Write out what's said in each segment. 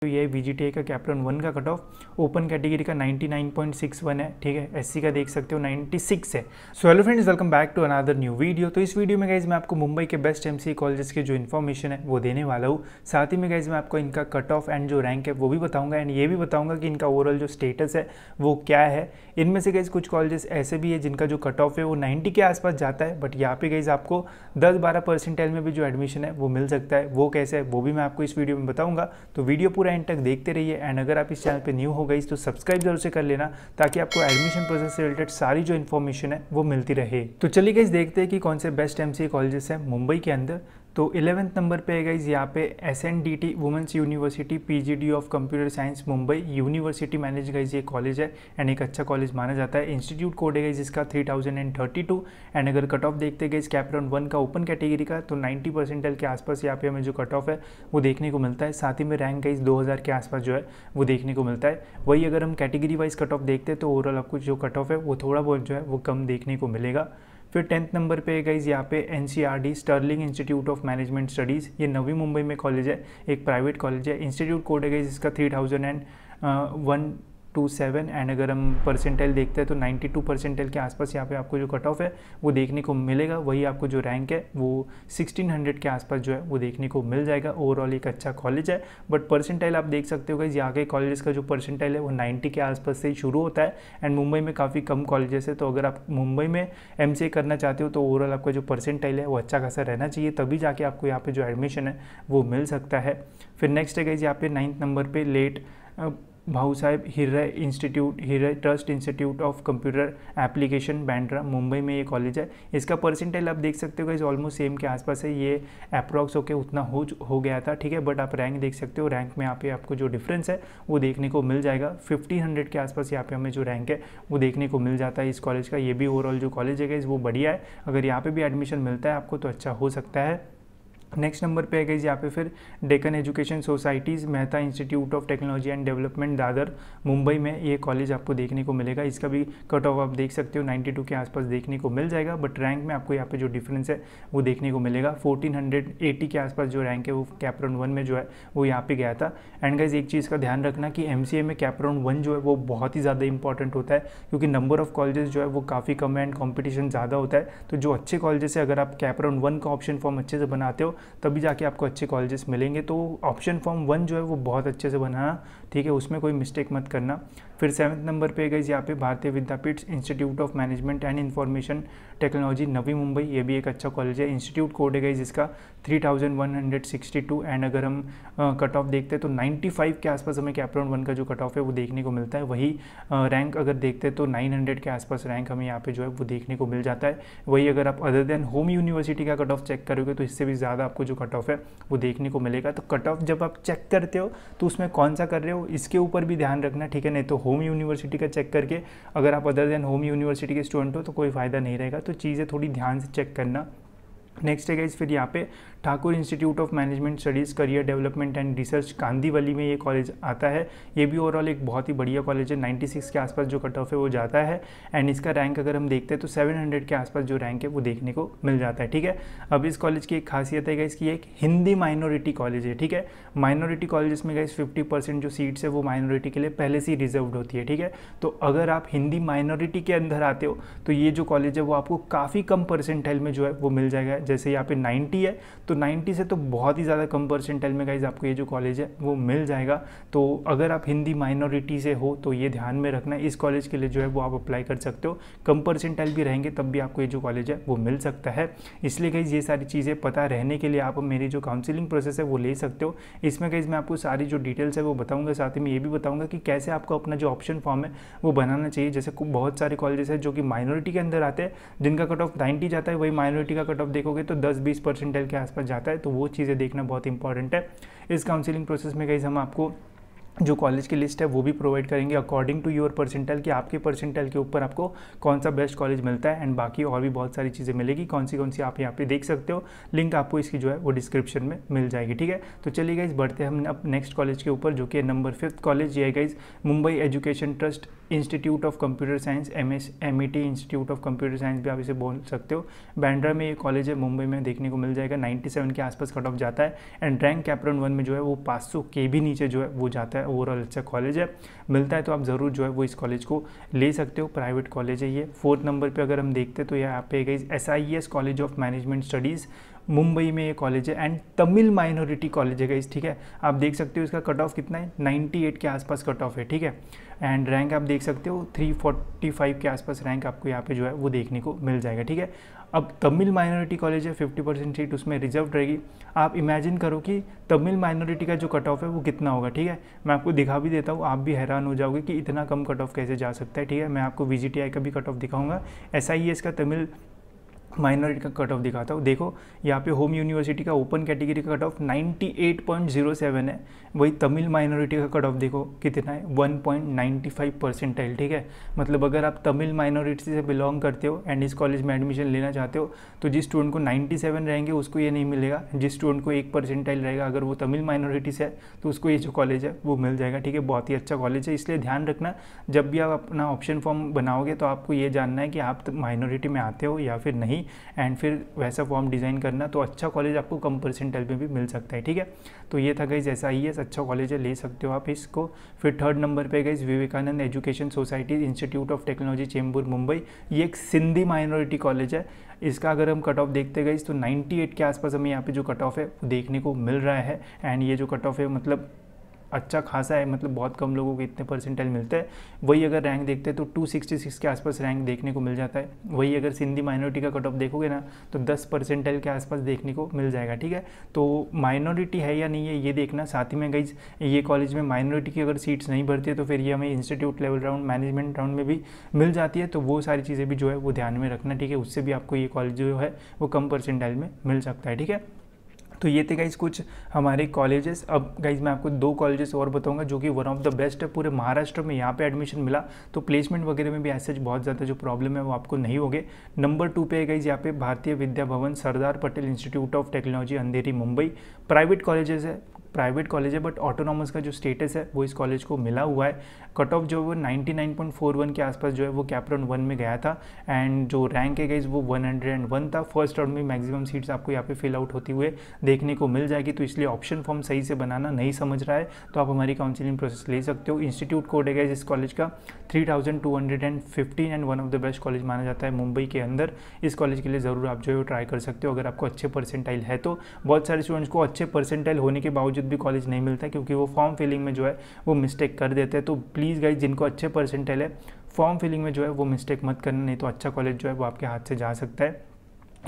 तो ये V G का कैप्टन वन का कट ऑफ ओपन कैटेगरी का 99.61 है ठीक है एससी का देख सकते हो 96 है so hello friends welcome back to another new video तो इस वीडियो में गाइज मैं आपको मुंबई के बेस्ट एमसी कॉलेजेस के जो इन्फॉर्मेशन है वो देने वाला हूँ साथ ही में गाइज मैं आपको इनका कट ऑफ एंड जो रैंक है वो भी बताऊंगा एंड ये भी बताऊंगा कि इनका ओवरऑल जो स्टेटस है वो क्या है इनमें से गाइज कुछ कॉलेजेस ऐसे भी है जिनका जो कट ऑफ है वो नाइन्टी के आसपास जाता है बट यहाँ पे गाइज आपको दस बारह परसेंटेज में भी जो एडमिशन है वो मिल सकता है वो कैसे है वो भी मैं आपको इस वीडियो में बताऊँगा तो वीडियो पूरा एंड तक देखते रहिए एंड अगर आप इस चैनल पर न्यू हो गई तो सब्सक्राइब जरूर से कर लेना ताकि आपको एडमिशन प्रोसेस से रिलेटेड सारी जो इन्फॉर्मेशन है वो मिलती रहे तो चलिए गई देखते हैं कि कौन से बेस्ट एम कॉलेजेस हैं मुंबई के अंदर तो इलेवेंथ नंबर पे है गाइज यहाँ पे S N D T women's university P G D of computer science Mumbai university manage guys ये कॉलेज है एंड एक अच्छा कॉलेज माना जाता है इंस्टीट्यूट कोड है गाइज इसका three thousand and thirty two and अगर कट ऑफ देखते गए इस कैपराउंड वन का ओपन कैटेगरी का तो नाइन्टी परसेंटल के आसपास यहाँ पे हमें जो कट ऑफ है वो देखने को मिलता है साथ ही में रैंक गाइज दो हज़ार के आसपास जो है वो देखने को मिलता है वही अगर हम कैटेगरी वाइज कट ऑफ देखते हैं तो ओवरऑल आपको जो कट ऑफ है वो थोड़ा बहुत जो है वो कम देखने को मिलेगा फिर टेंथ नंबर पे गाइज यहाँ पे N sterling institute of management studies ये नवी मुंबई में कॉलेज है एक प्राइवेट कॉलेज है इंस्टीट्यूट कोड है गाइज इसका three thousand and one two seven and अगर हम परसेंटेज देखते हैं तो नाइन्टी टू परसेंटेज के आसपास यहाँ पे आपको जो कट ऑफ है वो देखने को मिलेगा वही आपको जो रैंक है वो सिक्सटीन हंड्रेड के आसपास जो है वो देखने को मिल जाएगा ओवरऑल एक अच्छा कॉलेज है बट परसेंटाइल आप देख सकते हो यहाँ के कॉलेज का जो परसेंटाइल है वो नाइन्टी के आसपास से शुरू होता है एंड मुंबई में काफ़ी कम कॉलेजेस है तो अगर आप मुंबई में एम करना चाहते हो तो ओवरऑल आपका जो परसेंटाइल है वो अच्छा खासा रहना चाहिए तभी जाके आपको यहाँ पर जो एडमिशन है वो मिल सकता है फिर नेक्स्ट है गई यहाँ पे नाइन्थ नंबर पर late Bhau Saheb Hiray institute Hiray trust institute of computer application Bandra Mumbai में ये कॉलेज है इसका परसेंटेज आप देख सकते हो इस ऑलमोस्ट सेम के आसपास है ये अप्रॉक्स होके उतना हो हो गया था ठीक है बट आप रैंक देख सकते हो रैंक में यहाँ पे आपको जो डिफरेंस है वो देखने को मिल जाएगा फिफ्टीन हंड्रेड के आसपास यहाँ पे हमें जो रैंक है वो देखने को मिल जाता है इस कॉलेज का ये भी ओवरऑल जो कॉलेज है वो बढ़िया है अगर यहाँ पर भी एडमिशन मिलता है आपको तो अच्छा हो सकता है नेक्स्ट नंबर पे है गई यहाँ पे फिर Deccan education society's Mehta institute of technology and development Dadar Mumbai में ये कॉलेज आपको देखने को मिलेगा इसका भी कट ऑफ आप देख सकते हो 92 के आसपास देखने को मिल जाएगा बट रैंक में आपको यहाँ पे जो डिफरेंस है वो देखने को मिलेगा फोर्टीन के आसपास जो रैंक है वो कैपराउंड वन में जो है वो यहाँ पर गया था एंड गाइज एक चीज़ का ध्यान रखना कि एम में कैपराउंड वन जो है वो बहुत ही ज़्यादा इंपॉर्टेंट होता है क्योंकि नंबर ऑफ कॉलेजेस जो है वो काफ़ी कम है एंड कॉम्पिटिशन ज़्यादा होता है तो जो अच्छे कॉलेजेस है अगर आप कैपराउंड वन का ऑप्शन फॉर्म अच्छे से बनाते हो तभी जाके आपको अच्छे कॉलेजेस मिलेंगे तो ऑप्शन फॉर्म वन जो है वो बहुत अच्छे से बनाना ठीक है उसमें कोई मिस्टेक मत करना फिर सेवन्थ नंबर पे गई यहाँ पे Bharatiya Vidyapeeth institute of management and information technology Navi Mumbai ये भी एक अच्छा कॉलेज है इंस्टीट्यूट कोड है गई जिसका थ्री एंड अगर हम कट ऑफ देखते हैं तो 95 के आसपास हमें कैपराउंड वन का जो कट ऑफ है वो देखने को मिलता है वही रैंक अगर देखते हैं तो 900 के आसपास रैंक हमें यहाँ पे जो है वो देखने को मिल जाता है वही अगर आप अदर देन होम यूनिवर्सिटी का कट ऑफ चेक करोगे तो इससे भी ज़्यादा आपको जो कट ऑफ है वो देखने को मिलेगा तो कट ऑफ जब आप चेक करते हो तो उसमें कौन सा कर रहे हो इसके ऊपर भी ध्यान रखना ठीक है नहीं तो होम यूनिवर्सिटी का चेक करके अगर आप अदर देन होम यूनिवर्सिटी के स्टूडेंट हो तो कोई फ़ायदा नहीं रहेगा तो चीज़ें थोड़ी ध्यान से चेक करना नेक्स्ट है गाइज फिर यहाँ पे Thakur institute of management studies career development and research Kandivali में ये कॉलेज आता है ये भी ओवरऑल एक बहुत ही बढ़िया कॉलेज है 96 के आसपास जो कट ऑफ है वो जाता है एंड इसका रैंक अगर हम देखते हैं तो 700 के आसपास जो रैंक है वो देखने को मिल जाता है ठीक है अब इस कॉलेज की एक खासियत है गाइज एक हिंदी माइनॉरिटी कॉलेज है ठीक है माइनॉरिटी कॉलेज में गाइज फिफ्टी जो सीट्स है वो माइनॉरिटी के लिए पहले से ही रिजर्व होती है ठीक है तो अगर आप हिंदी माइनॉरिटी के अंदर आते हो तो ये जो कॉलेज है वो आपको काफ़ी कम परसेंटाइल में जो है वो मिल जाएगा जैसे यहाँ पे 90 है तो 90 से तो बहुत ही ज़्यादा कम परसेंटेज में गाइज आपको ये जो कॉलेज है वो मिल जाएगा तो अगर आप हिंदी माइनॉरिटी से हो तो ये ध्यान में रखना इस कॉलेज के लिए जो है वो आप अप्लाई कर सकते हो कम परसेंटाइल भी रहेंगे तब भी आपको ये जो कॉलेज है वो मिल सकता है इसलिए गाइज ये सारी चीज़ें पता रहने के लिए आप मेरी जो काउंसिलिंग प्रोसेस है वो ले सकते हो इसमें गाइज मैं आपको सारी जो डिटेल्स है वो बताऊँगा साथ ही मैं ये भी बताऊँगा कि कैसे आपको अपना जो ऑप्शन फॉर्म है वो बनाना चाहिए जैसे बहुत सारे कॉलेजेस है जो कि माइनॉरिटी के अंदर आते हैं जिनका कट ऑफ नाइन्टी जाता है वही माइनॉरिटी का कट ऑफ देखो करोगे तो 10-20 परसेंटेल के आसपास जाता है तो वो चीज़ें देखना बहुत इंपॉर्टेंट है इस काउंसिलिंग प्रोसेस में गाइज हम आपको जो कॉलेज की लिस्ट है वो भी प्रोवाइड करेंगे अकॉर्डिंग टू योर परसेंटाइल कि आपके परसेंटाइल के ऊपर आपको कौन सा बेस्ट कॉलेज मिलता है एंड बाकी और भी बहुत सारी चीज़ें मिलेगी कौन सी कौन सी आप यहाँ पे देख सकते हो लिंक आपको इसकी जो है वो डिस्क्रिप्शन में मिल जाएगी ठीक है तो चलिए गाइज बढ़ते हैं हम अब नेक्स्ट कॉलेज के ऊपर जो कि नंबर फिफ्थ कॉलेज ये guys Mumbai education trust institute of computer science M S M E T institute of computer science भी आप इसे बोल सकते हो बैंड्रा में ये कॉलेज है मुंबई में देखने को मिल जाएगा 97 के आसपास कट ऑफ जाता है एंड रैंक कैप्टन वन में जो है वो 500 के भी नीचे जो है वो जाता है ओवरऑल अच्छा कॉलेज है मिलता है तो आप ज़रूर जो है वो इस कॉलेज को ले सकते हो प्राइवेट कॉलेज है ये फोर्थ नंबर पर अगर हम देखते तो यहाँ पे गई S I S college of management studies Mumbai में ये कॉलेज है एंड तमिल माइनॉरिटी कॉलेज है इस ठीक है आप देख सकते हो इसका कट ऑफ कितना है 98 के आसपास कट ऑफ है ठीक है एंड रैंक आप देख सकते हो 345 के आसपास रैंक आपको यहाँ पे जो है वो देखने को मिल जाएगा ठीक है अब तमिल माइनॉरिटी कॉलेज है 50 परसेंट सीट उसमें रिजर्व रहेगी आप इमेजिन करो कि तमिल माइनॉरिटी का जो कट ऑफ है वो कितना होगा ठीक है मैं आपको दिखा भी देता हूँ आप भी हैरान हो जाओगे कि इतना कम कट ऑफ कैसे जा सकता है ठीक है मैं आपको वी का भी कट ऑफ दिखाऊंगा एस e का तमिल माइनॉरिटी का कट ऑफ दिखाता हूँ देखो यहाँ पे होम यूनिवर्सिटी का ओपन कैटेगरी का कट ऑफ 98.07 है वही तमिल माइनॉरिटी का कट ऑफ देखो कितना है 1.95 परसेंटाइल ठीक है मतलब अगर आप तमिल माइनॉरिटी से बिलोंग करते हो एंड इस कॉलेज में एडमिशन लेना चाहते हो तो जिस स्टूडेंट को 97 रहेंगे उसको ये नहीं मिलेगा जिस स्टूडेंट को एक परसेंटाइल रहेगा अगर वो तमिल माइनॉरिटी से है तो उसको ये जो कॉलेज है वो मिल जाएगा ठीक है बहुत ही अच्छा कॉलेज है इसलिए ध्यान रखना जब भी आप अपना ऑप्शन फॉर्म बनाओगे तो आपको ये जानना है कि आप माइनॉरिटी में आते हो या फिर नहीं एंड फिर वैसा फॉर्म डिज़ाइन करना तो अच्छा कॉलेज आपको कम परसेंटेज में भी मिल सकता है ठीक है तो ये था गाइज ऐसा ही है अच्छा कॉलेज है ले सकते हो आप इसको फिर थर्ड नंबर पर guys Vivekanand education society institute of technology Chembur Mumbai ये एक सिंधी माइनॉरिटी कॉलेज है इसका अगर हम कट ऑफ देखते गए तो 98 के आसपास हमें यहाँ पे जो कट ऑफ है देखने को मिल रहा है एंड ये जो कट ऑफ है मतलब अच्छा खासा है मतलब बहुत कम लोगों को इतने परसेंटेज मिलते हैं वही अगर रैंक देखते हैं तो 266 के आसपास रैंक देखने को मिल जाता है वही अगर सिंधी माइनॉरिटी का कट ऑफ देखोगे ना तो 10 परसेंटेज के आसपास देखने को मिल जाएगा ठीक है तो माइनॉरिटी है या नहीं है ये देखना साथ ही में गई ये कॉलेज में माइनॉरिटी की अगर सीट्स नहीं भरती है तो फिर ये हमें institute level round management round में भी मिल जाती है तो वो सारी चीज़ें भी जो है वो ध्यान में रखना ठीक है उससे भी आपको ये कॉलेज जो है वो कम परसेंटाइल में मिल सकता है ठीक है तो ये थे गाइज कुछ हमारे कॉलेजेस अब गाइज मैं आपको दो कॉलेजेस और बताऊंगा जो कि वन ऑफ द बेस्ट है पूरे महाराष्ट्र में यहाँ पे एडमिशन मिला तो प्लेसमेंट वगैरह में भी ऐसे बहुत ज़्यादा जो प्रॉब्लम है वो आपको नहीं होगी नंबर टू पे गाइज यहाँ पे Bharatiya Vidya Bhavan Sardar Patel institute of technology Andheri Mumbai private colleges है प्राइवेट कॉलेज है बट ऑटोनॉमस का जो स्टेटस है वो इस कॉलेज को मिला हुआ है कट ऑफ जो है वो वन के आसपास जो है वो कैपरन वन में गया था एंड जो रैंक है गाइज वो वन हंड्रेड वन था फर्स्ट राउंड में मैक्सिमम सीट्स आपको यहाँ पे फिल आउट होती हुए देखने को मिल जाएगी तो इसलिए ऑप्शन फॉर्म सही से बनाना नहीं समझ रहा है तो आप हमारी काउंसिलिंग प्रोसेस ले सकते हो इंस्टीट्यूट कोड है गाइज इस कॉलेज का three and one of the best college माना जाता है मुंबई के अंदर इस कॉलेज के लिए ज़रूर आप जो है ट्राई कर सकते हो अगर आपको अच्छे परसेंटाइल है तो बहुत सारे स्टूडेंट्स को अच्छे परसेंटाइल होने के बावजूद भी कॉलेज नहीं मिलता क्योंकि वो फॉर्म फिलिंग में जो है वो मिस्टेक कर देते हैं तो प्लीज़ गाइज जिनको अच्छे परसेंटेज है फॉर्म फिलिंग में जो है वो मिस्टेक मत करना नहीं तो अच्छा कॉलेज जो है वो आपके हाथ से जा सकता है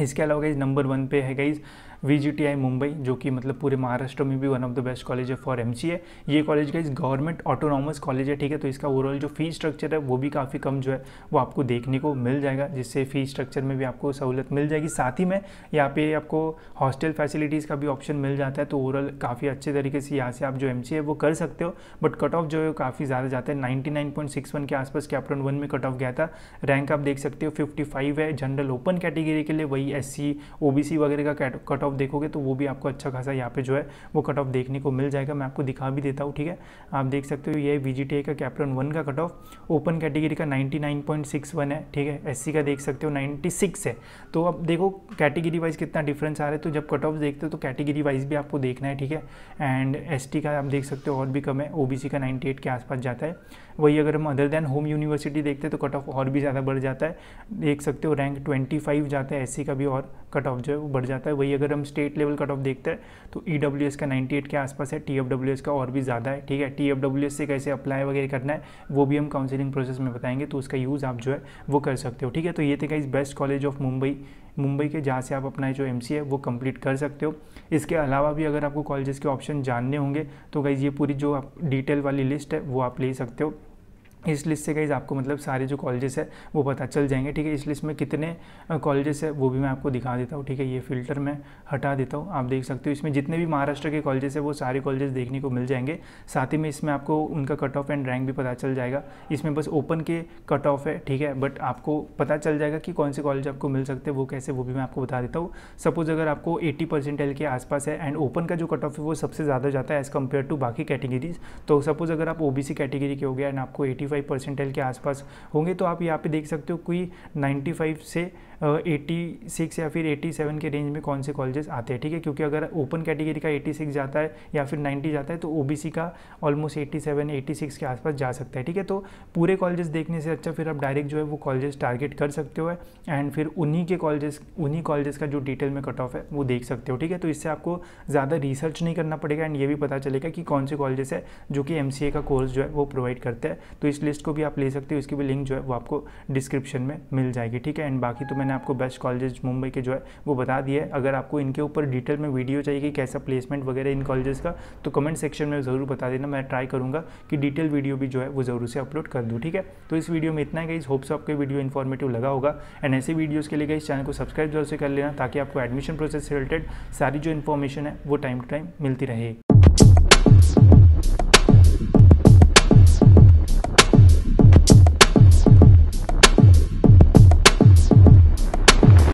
इसके अलावा गाइज नंबर वन पे है गाइज़ वी मुंबई जो कि मतलब पूरे महाराष्ट्र में भी one of the best college है फॉर एम है ये कॉलेज का इस गवर्नमेंट ऑटोनॉमस कॉलेज है ठीक है तो इसका ओवरऑल जो फी स्ट्रक्चर है वो भी काफ़ी कम जो है वो आपको देखने को मिल जाएगा जिससे फ़ी स्ट्रक्चर में भी आपको सहूलत मिल जाएगी साथ ही में यहाँ पे आपको हॉस्टल फैसिलिटीज़ का भी ऑप्शन मिल जाता है तो ओवरऑल काफ़ी अच्छे तरीके से यहाँ से आप जो एम है वो कर सकते हो बट कट ऑफ जो है काफ़ी ज़्यादा जाता है नाइन्टी के आसपास कैप्टन वन में कट ऑफ गया था रैंक आप देख सकते हो फिफ्टी है जनरल ओपन कैटेगरी के लिए वही एस सी वगैरह का कट ऑफ ऑफ देखोगे तो वो भी आपको अच्छा खासा यहाँ पे जो है वो कट ऑफ देखने को मिल जाएगा मैं आपको दिखा भी देता हूँ ठीक है आप देख सकते हो ये वी का कैप्टन वन का कट ऑफ ओपन कैटेगरी का वन है ठीक है एस का देख सकते हो सिक्स है तो अब देखो कैटेगरी वाइज कितना डिफरेंस आ रहा है तो जब कट ऑफ देखते हो तो कैटेगरी वाइज भी आपको देखना है ठीक है एंड एस का आप देख सकते हो और भी कम है ओ का नाइन्टी के आसपास जाता है वही अगर हम अदर देन होम यूनिवर्सिटी देखते हैं तो कट ऑफ और भी ज़्यादा बढ़ जाता है देख सकते हो रैंक ट्वेंटी फाइव जाता है ऐसी का भी और कट ऑफ जो है वो बढ़ जाता है वही अगर हम स्टेट लेवल कट ऑफ देखते हैं तो ई डब्ल्यू एस का नाइन्टी एट के आसपास है टी एफ डब्ल्यू एस का और भी ज़्यादा है ठीक है टी एफ डब्ल्यू एस से कैसे अप्लाई वगैरह करना है वो भी हम काउंसिलिंग प्रोसेस में बताएंगे तो उसका यूज़ आप जो है वो कर सकते हो ठीक है तो ये थे guys best college of Mumbai Mumbai के जहाँ से आप अपना जो एम है वो कंप्लीट कर सकते हो इसके अलावा भी अगर आपको कॉलेजेस के ऑप्शन जानने होंगे तो गाइज़ ये पूरी जो आप डिटेल वाली लिस्ट है वो आप ले सकते हो इस लिस्ट से गई आपको मतलब सारे जो कॉलेजेस है वो पता चल जाएंगे ठीक है इस लिस्ट में कितने कॉलेजेस है वो भी मैं आपको दिखा देता हूँ ठीक है ये फिल्टर मैं हटा देता हूँ आप देख सकते हो इसमें जितने भी महाराष्ट्र के कॉलेजेस है वो सारे कॉलेजेस देखने को मिल जाएंगे साथ ही में इसमें आपको उनका कट ऑफ एंड रैंक भी पता चल जाएगा इसमें बस ओपन के कट ऑफ है ठीक है बट आपको पता चल जाएगा कि कौन से कॉलेज आपको मिल सकते हैं वो कैसे वो भी मैं आपको बता देता हूँ सपोज़ अगर आपको एट्टी परसेंट के आसपास है एंड ओपन का जो कट ऑफ है वो सबसे ज़्यादा जाता है एज़ कम्पेयर टू बाकी कैटेगरीज तो सपोज़ अगर आप ओ कैटेगरी के हो गया एंड आपको एटी फाइव परसेंटाइल के आसपास होंगे तो आप यहाँ पे देख सकते हो कोई 95 से एटी सिक्स या फिर एटी सेवन के रेंज में कौन से कॉलेजेस आते हैं ठीक है क्योंकि अगर ओपन कैटेगरी का एटी सिक्स जाता है या फिर नाइन्टी जाता है तो ओ बी सी का almost eighty seven eighty six के आसपास जा सकता है ठीक है तो पूरे कॉलेजेस देखने से अच्छा फिर आप डायरेक्ट जो है वो कॉलेजेस टारगेट कर सकते हो एंड फिर उन्हीं के कॉलेजेस उन्हीं कॉलेजेस का जो डिटेल में कट ऑफ है वो देख सकते हो ठीक है तो इससे आपको ज़्यादा रिसर्च नहीं करना पड़ेगा एंड ये भी पता चलेगा कि कौन से कॉलेजेस है जो कि एम का कोर्स जो है वो प्रोवाइड करते हैं तो इस इस लिस्ट को भी आप ले सकते हो इसकी भी लिंक जो है वो आपको डिस्क्रिप्शन में मिल जाएगी ठीक है एंड बाकी तो मैंने आपको बेस्ट कॉलेजेस मुंबई के जो है वो बता दिए है अगर आपको इनके ऊपर डिटेल में वीडियो चाहिए कि कैसा प्लेसमेंट वगैरह इन कॉलेजेस का तो कमेंट सेक्शन में ज़रूर बता देना मैं ट्राई करूँगा कि डिटेल वीडियो भी जो है वो ज़रूर से अपलोड कर दूँ ठीक है तो इस वीडियो में इतना है इस होप्स आपके वीडियो इन्फॉर्मेटिव लगा होगा एंड ऐसे वीडियोज़ के लिए इस चैनल को सब्सक्राइब जरूर से कर लेना ताकि आपको एडमिशन प्रोसेस से रिलेटेड सारी जो इन्फॉर्मेशन है वो टाइम टू टाइम मिलती रहे